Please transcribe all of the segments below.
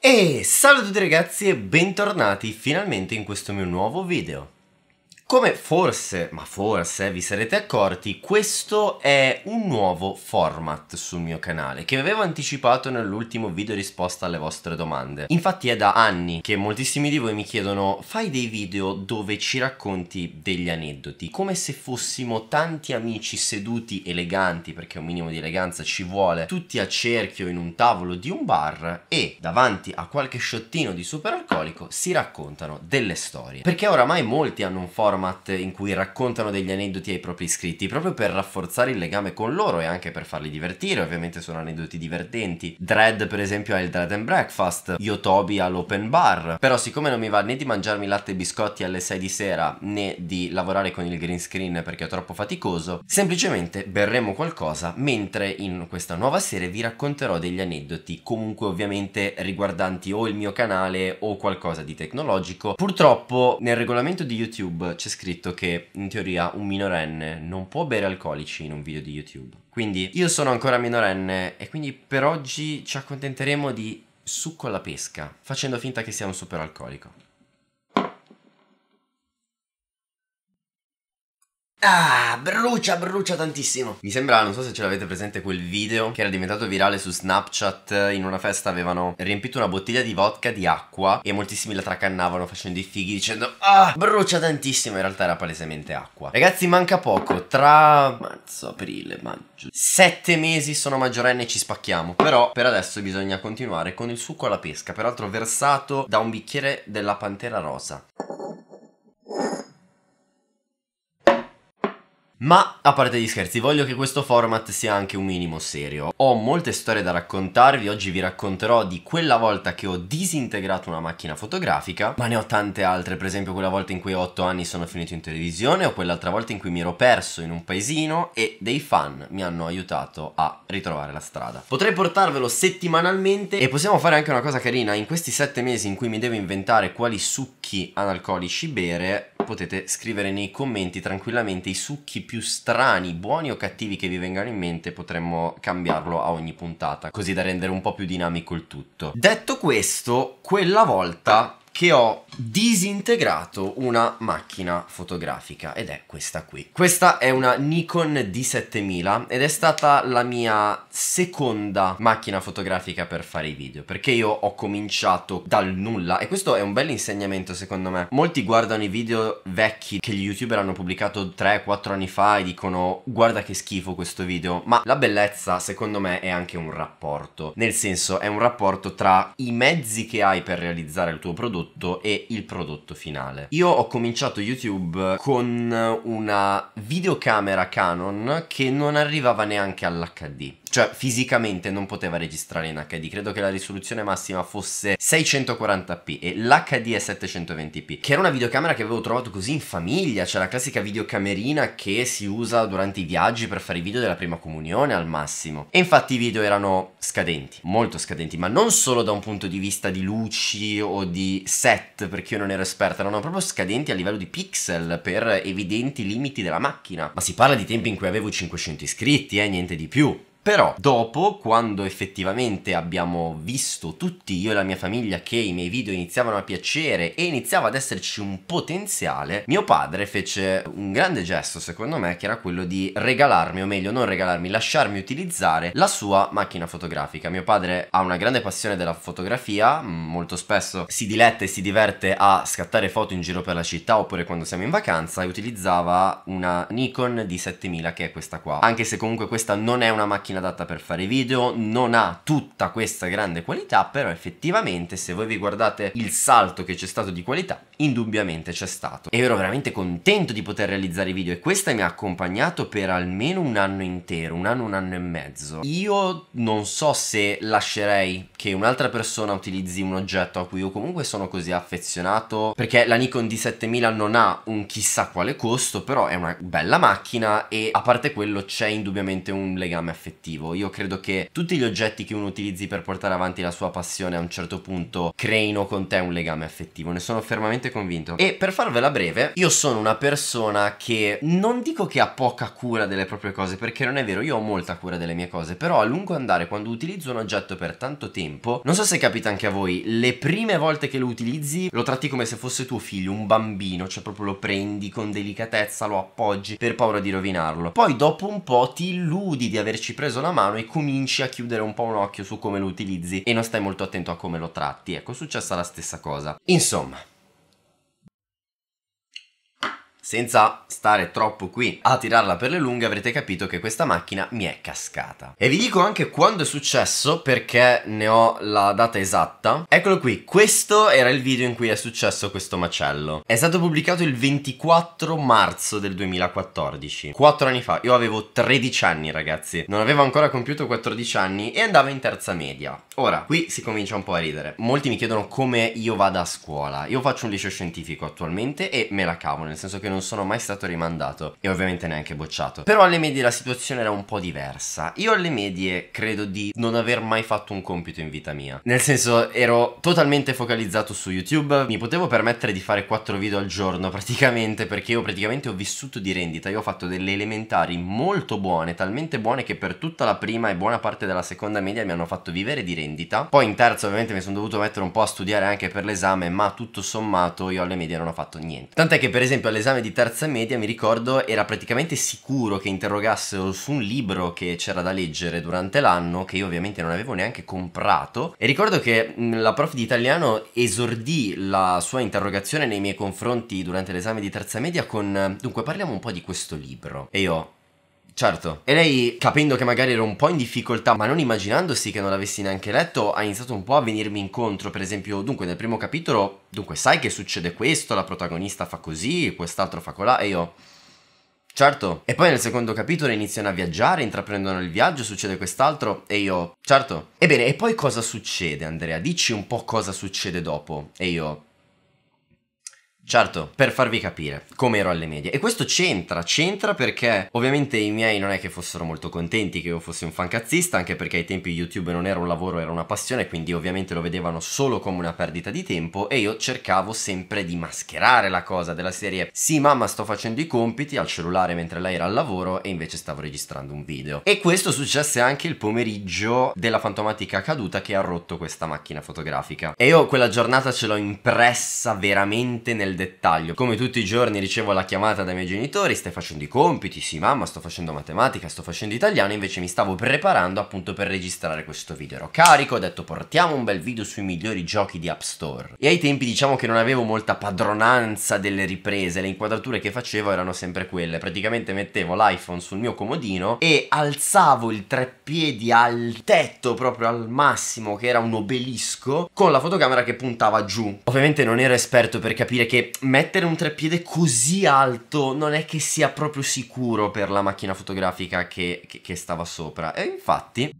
E salve a tutti ragazzi e bentornati finalmente in questo mio nuovo video. Come forse, ma forse vi sarete accorti, questo è un nuovo format sul mio canale che avevo anticipato nell'ultimo video risposta alle vostre domande. Infatti è da anni che moltissimi di voi mi chiedono fai dei video dove ci racconti degli aneddoti, come se fossimo tanti amici seduti eleganti, perché un minimo di eleganza ci vuole, tutti a cerchio in un tavolo di un bar e davanti a qualche sciottino di superalcolico si raccontano delle storie. Perché oramai molti hanno un format format in cui raccontano degli aneddoti ai propri iscritti, proprio per rafforzare il legame con loro e anche per farli divertire, ovviamente sono aneddoti divertenti. Dread per esempio ha il Dread and Breakfast, Yotobi ha l'Open Bar, però siccome non mi va né di mangiarmi latte e biscotti alle 6 di sera né di lavorare con il green screen perché è troppo faticoso, semplicemente berremo qualcosa mentre in questa nuova serie vi racconterò degli aneddoti, comunque ovviamente riguardanti o il mio canale o qualcosa di tecnologico. Purtroppo nel regolamento di YouTube c'è c'è scritto che in teoria un minorenne non può bere alcolici in un video di YouTube. Quindi io sono ancora minorenne e quindi per oggi ci accontenteremo di succo alla pesca, facendo finta che sia un super alcolico. Ah, brucia, brucia tantissimo. Mi sembra, non so se ce l'avete presente, quel video che era diventato virale su Snapchat. In una festa avevano riempito una bottiglia di vodka di acqua e moltissimi la tracannavano facendo i fighi dicendo Ah, brucia tantissimo. In realtà era palesemente acqua. Ragazzi, manca poco. Tra marzo, aprile, maggio. Sette mesi sono maggiorenne e ci spacchiamo. Però per adesso bisogna continuare con il succo alla pesca. Peraltro versato da un bicchiere della pantera rosa. Ma a parte gli scherzi, voglio che questo format sia anche un minimo serio. Ho molte storie da raccontarvi, oggi vi racconterò di quella volta che ho disintegrato una macchina fotografica, ma ne ho tante altre, per esempio quella volta in cui a 8 anni sono finito in televisione o quell'altra volta in cui mi ero perso in un paesino e dei fan mi hanno aiutato a ritrovare la strada. Potrei portarvelo settimanalmente e possiamo fare anche una cosa carina, in questi 7 mesi in cui mi devo inventare quali succhi analcolici bere, potete scrivere nei commenti tranquillamente i succhi più strani, buoni o cattivi che vi vengano in mente, potremmo cambiarlo a ogni puntata, così da rendere un po' più dinamico il tutto. Detto questo, quella volta che ho disintegrato una macchina fotografica ed è questa qui. Questa è una Nikon D7000 ed è stata la mia seconda macchina fotografica per fare i video perché io ho cominciato dal nulla e questo è un bel insegnamento secondo me. Molti guardano i video vecchi che gli youtuber hanno pubblicato 3-4 anni fa e dicono guarda che schifo questo video ma la bellezza secondo me è anche un rapporto nel senso è un rapporto tra i mezzi che hai per realizzare il tuo prodotto prodotto e il prodotto finale. Io ho cominciato YouTube con una videocamera Canon che non arrivava neanche all'HD cioè fisicamente non poteva registrare in HD, credo che la risoluzione massima fosse 640p e l'HD è 720p, che era una videocamera che avevo trovato così in famiglia, cioè la classica videocamerina che si usa durante i viaggi per fare i video della prima comunione al massimo. E infatti i video erano scadenti, molto scadenti, ma non solo da un punto di vista di luci o di set, perché io non ero esperta, erano proprio scadenti a livello di pixel per evidenti limiti della macchina. Ma si parla di tempi in cui avevo 500 iscritti, eh, niente di più. Però dopo, quando effettivamente abbiamo visto tutti io e la mia famiglia che i miei video iniziavano a piacere e iniziava ad esserci un potenziale, mio padre fece un grande gesto secondo me che era quello di regalarmi, o meglio non regalarmi, lasciarmi utilizzare la sua macchina fotografica. Mio padre ha una grande passione della fotografia, molto spesso si diletta e si diverte a scattare foto in giro per la città oppure quando siamo in vacanza e utilizzava una Nikon D7000 che è questa qua. Anche se comunque questa non è una macchina macchina adatta per fare video, non ha tutta questa grande qualità, però effettivamente se voi vi guardate il salto che c'è stato di qualità, indubbiamente c'è stato. E ero veramente contento di poter realizzare video e questa mi ha accompagnato per almeno un anno intero, un anno, un anno e mezzo. Io non so se lascerei che un'altra persona utilizzi un oggetto a cui io comunque sono così affezionato, perché la Nikon D7000 non ha un chissà quale costo, però è una bella macchina e a parte quello c'è indubbiamente un legame affettivo obiettivo. Io credo che tutti gli oggetti che uno utilizzi per portare avanti la sua passione a un certo punto creino con te un legame affettivo, ne sono fermamente convinto. E per farvela breve, io sono una persona che non dico che ha poca cura delle proprie cose, perché non è vero, io ho molta cura delle mie cose, però a lungo andare quando utilizzo un oggetto per tanto tempo, non so se capita anche a voi, le prime volte che lo utilizzi lo tratti come se fosse tuo figlio, un bambino, cioè proprio lo prendi con delicatezza, lo appoggi per paura di rovinarlo. Poi dopo un po' ti illudi di averci preso preso la mano e cominci a chiudere un po' un occhio su come lo utilizzi e non stai molto attento a come lo tratti. Ecco, è successa la stessa cosa. Insomma, senza stare troppo qui a tirarla per le lunghe avrete capito che questa macchina mi è cascata. E vi dico anche quando è successo perché ne ho la data esatta. Eccolo qui, questo era il video in cui è successo questo macello. È stato pubblicato il 24 marzo del 2014, 4 anni fa. Io avevo 13 anni ragazzi, non avevo ancora compiuto 14 anni e andavo in terza media. Ora, qui si comincia un po' a ridere. Molti mi chiedono come io vada a scuola. Io faccio un liceo scientifico attualmente e me la cavo, nel senso che non non sono mai stato rimandato e ovviamente neanche bocciato. Però alle medie la situazione era un po' diversa. Io alle medie credo di non aver mai fatto un compito in vita mia. Nel senso ero totalmente focalizzato su YouTube, mi potevo permettere di fare quattro video al giorno praticamente perché io praticamente ho vissuto di rendita, io ho fatto delle elementari molto buone, talmente buone che per tutta la prima e buona parte della seconda media mi hanno fatto vivere di rendita. Poi in terza ovviamente mi sono dovuto mettere un po' a studiare anche per l'esame, ma tutto sommato io alle medie non ho fatto niente. Tant'è che per esempio all'esame di di terza media, mi ricordo, era praticamente sicuro che interrogassero su un libro che c'era da leggere durante l'anno, che io ovviamente non avevo neanche comprato. E ricordo che mm, la prof di italiano esordì la sua interrogazione nei miei confronti durante l'esame di terza media con... Dunque, parliamo un po' di questo libro. E io... Certo. E lei, capendo che magari ero un po' in difficoltà, ma non immaginandosi che non l'avessi neanche letto, ha iniziato un po' a venirmi incontro. Per esempio, dunque, nel primo capitolo, dunque, sai che succede questo, la protagonista fa così, quest'altro fa colà, e io... Certo. E poi nel secondo capitolo iniziano a viaggiare, intraprendono il viaggio, succede quest'altro e io... Certo. Ebbene, e poi cosa succede Andrea? Dici un po' cosa succede dopo. E io... Certo, per farvi capire come ero alle medie. E questo c'entra, c'entra perché ovviamente i miei non è che fossero molto contenti che io fossi un fan cazzista, anche perché ai tempi YouTube non era un lavoro, era una passione, quindi ovviamente lo vedevano solo come una perdita di tempo e io cercavo sempre di mascherare la cosa della serie sì mamma sto facendo i compiti al cellulare mentre lei era al lavoro e invece stavo registrando un video. E questo successe anche il pomeriggio della fantomatica caduta che ha rotto questa macchina fotografica. E io quella giornata ce l'ho impressa veramente nel dettaglio. Come tutti i giorni ricevo la chiamata dai miei genitori, stai facendo i compiti, sì mamma, sto facendo matematica, sto facendo italiano, invece mi stavo preparando appunto per registrare questo video. Ero carico, ho detto portiamo un bel video sui migliori giochi di App Store. E ai tempi diciamo che non avevo molta padronanza delle riprese, le inquadrature che facevo erano sempre quelle, praticamente mettevo l'iPhone sul mio comodino e alzavo il treppiedi al tetto proprio al massimo che era un obelisco con la fotocamera che puntava giù. Ovviamente non ero esperto per capire che mettere un treppiede così alto non è che sia proprio sicuro per la macchina fotografica che, che, che stava sopra. E infatti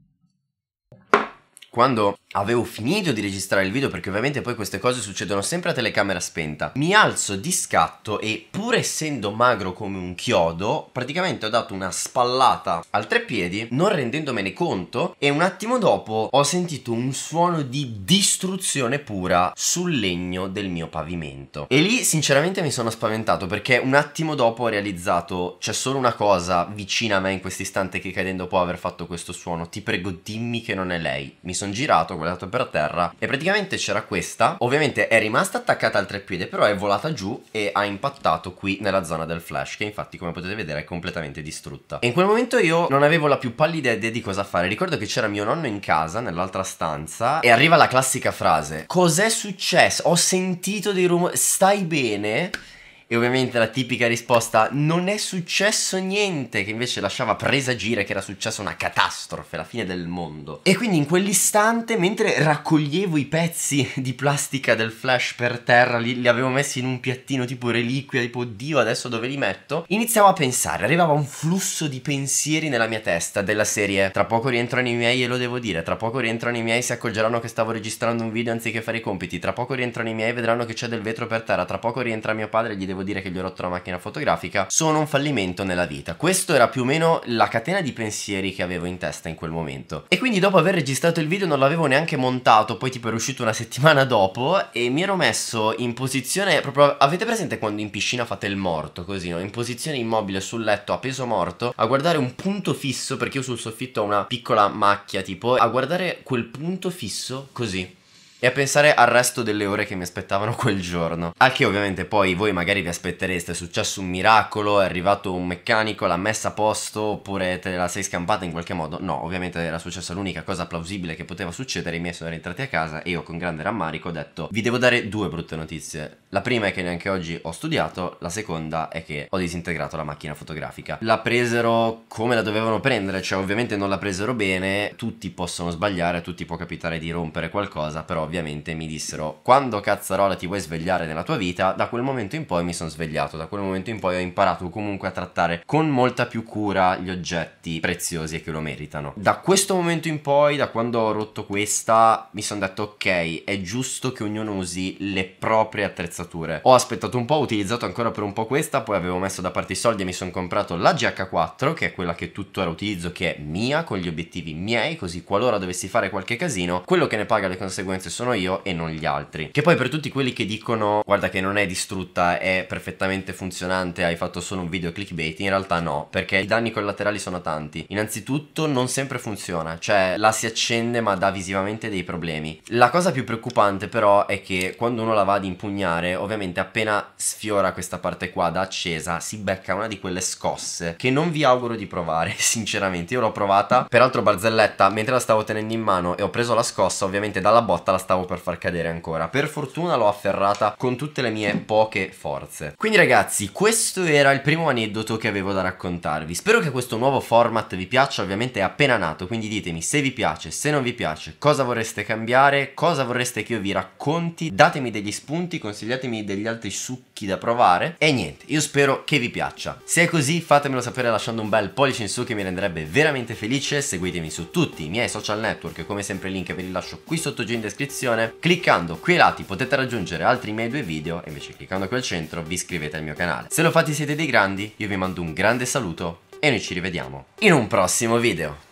quando avevo finito di registrare il video, perché ovviamente poi queste cose succedono sempre a telecamera spenta, mi alzo di scatto e pur essendo magro come un chiodo, praticamente ho dato una spallata al treppiedi, non rendendomene conto, e un attimo dopo ho sentito un suono di distruzione pura sul legno del mio pavimento. E lì sinceramente mi sono spaventato perché un attimo dopo ho realizzato c'è solo una cosa vicina a me in quest'istante che cadendo può aver fatto questo suono, ti prego dimmi che non è lei, mi sono girato, ho guardato per terra e praticamente c'era questa. Ovviamente è rimasta attaccata al treppiede, però è volata giù e ha impattato qui nella zona del flash, che infatti come potete vedere è completamente distrutta. E in quel momento io non avevo la più pallida idea di cosa fare. Ricordo che c'era mio nonno in casa, nell'altra stanza, e arriva la classica frase. Cos'è successo? Ho sentito dei rumori. Stai bene? E ovviamente la tipica risposta non è successo niente, che invece lasciava presagire che era successa una catastrofe, la fine del mondo. E quindi in quell'istante, mentre raccoglievo i pezzi di plastica del flash per terra, li, li avevo messi in un piattino tipo reliquia, tipo Dio adesso dove li metto, iniziavo a pensare, arrivava un flusso di pensieri nella mia testa della serie tra poco rientrano i miei e lo devo dire, tra poco rientrano i miei si accorgeranno che stavo registrando un video anziché fare i compiti, tra poco rientrano i miei e vedranno che c'è del vetro per terra, tra poco rientra mio padre e gli devo devo dire che gli ho rotto la macchina fotografica, sono un fallimento nella vita. Questo era più o meno la catena di pensieri che avevo in testa in quel momento. E quindi dopo aver registrato il video non l'avevo neanche montato, poi tipo era uscito una settimana dopo e mi ero messo in posizione proprio avete presente quando in piscina fate il morto così, no? In posizione immobile sul letto a peso morto a guardare un punto fisso perché io sul soffitto ho una piccola macchia tipo a guardare quel punto fisso così e a pensare al resto delle ore che mi aspettavano quel giorno. Al che ovviamente poi voi magari vi aspettereste, è successo un miracolo, è arrivato un meccanico, l'ha messa a posto oppure te la sei scampata in qualche modo. No, ovviamente era successa l'unica cosa plausibile che poteva succedere, i miei sono rientrati a casa e io con grande rammarico ho detto vi devo dare due brutte notizie. La prima è che neanche oggi ho studiato, la seconda è che ho disintegrato la macchina fotografica. La presero come la dovevano prendere, cioè ovviamente non la presero bene, tutti possono sbagliare, tutti può capitare di rompere qualcosa, però ovviamente mi dissero quando cazzarola ti vuoi svegliare nella tua vita, da quel momento in poi mi sono svegliato, da quel momento in poi ho imparato comunque a trattare con molta più cura gli oggetti preziosi e che lo meritano. Da questo momento in poi, da quando ho rotto questa, mi sono detto ok, è giusto che ognuno usi le proprie attrezzature. Ho aspettato un po', ho utilizzato ancora per un po' questa, poi avevo messo da parte i soldi e mi sono comprato la GH4, che è quella che tuttora utilizzo, che è mia, con gli obiettivi miei, così qualora dovessi fare qualche casino, quello che ne paga le conseguenze sono io e non gli altri. Che poi per tutti quelli che dicono guarda che non è distrutta, è perfettamente funzionante, hai fatto solo un video clickbait, in realtà no, perché i danni collaterali sono tanti. Innanzitutto non sempre funziona, cioè la si accende ma dà visivamente dei problemi. La cosa più preoccupante però è che quando uno la va ad impugnare, ovviamente appena sfiora questa parte qua da accesa, si becca una di quelle scosse che non vi auguro di provare, sinceramente. Io l'ho provata, peraltro barzelletta, mentre la stavo tenendo in mano e ho preso la scossa, ovviamente dalla botta la stavo stavo per far cadere ancora. Per fortuna l'ho afferrata con tutte le mie poche forze. Quindi ragazzi, questo era il primo aneddoto che avevo da raccontarvi. Spero che questo nuovo format vi piaccia, ovviamente è appena nato, quindi ditemi se vi piace, se non vi piace, cosa vorreste cambiare, cosa vorreste che io vi racconti, datemi degli spunti, consigliatemi degli altri succhi da provare e niente, io spero che vi piaccia. Se è così fatemelo sapere lasciando un bel pollice in su che mi renderebbe veramente felice, seguitemi su tutti i miei social network, come sempre il link ve li lascio qui sotto giù in descrizione descrizione. Cliccando qui ai lati potete raggiungere altri miei due video e invece cliccando qui al centro vi iscrivete al mio canale. Se lo fate siete dei grandi, io vi mando un grande saluto e noi ci rivediamo in un prossimo video.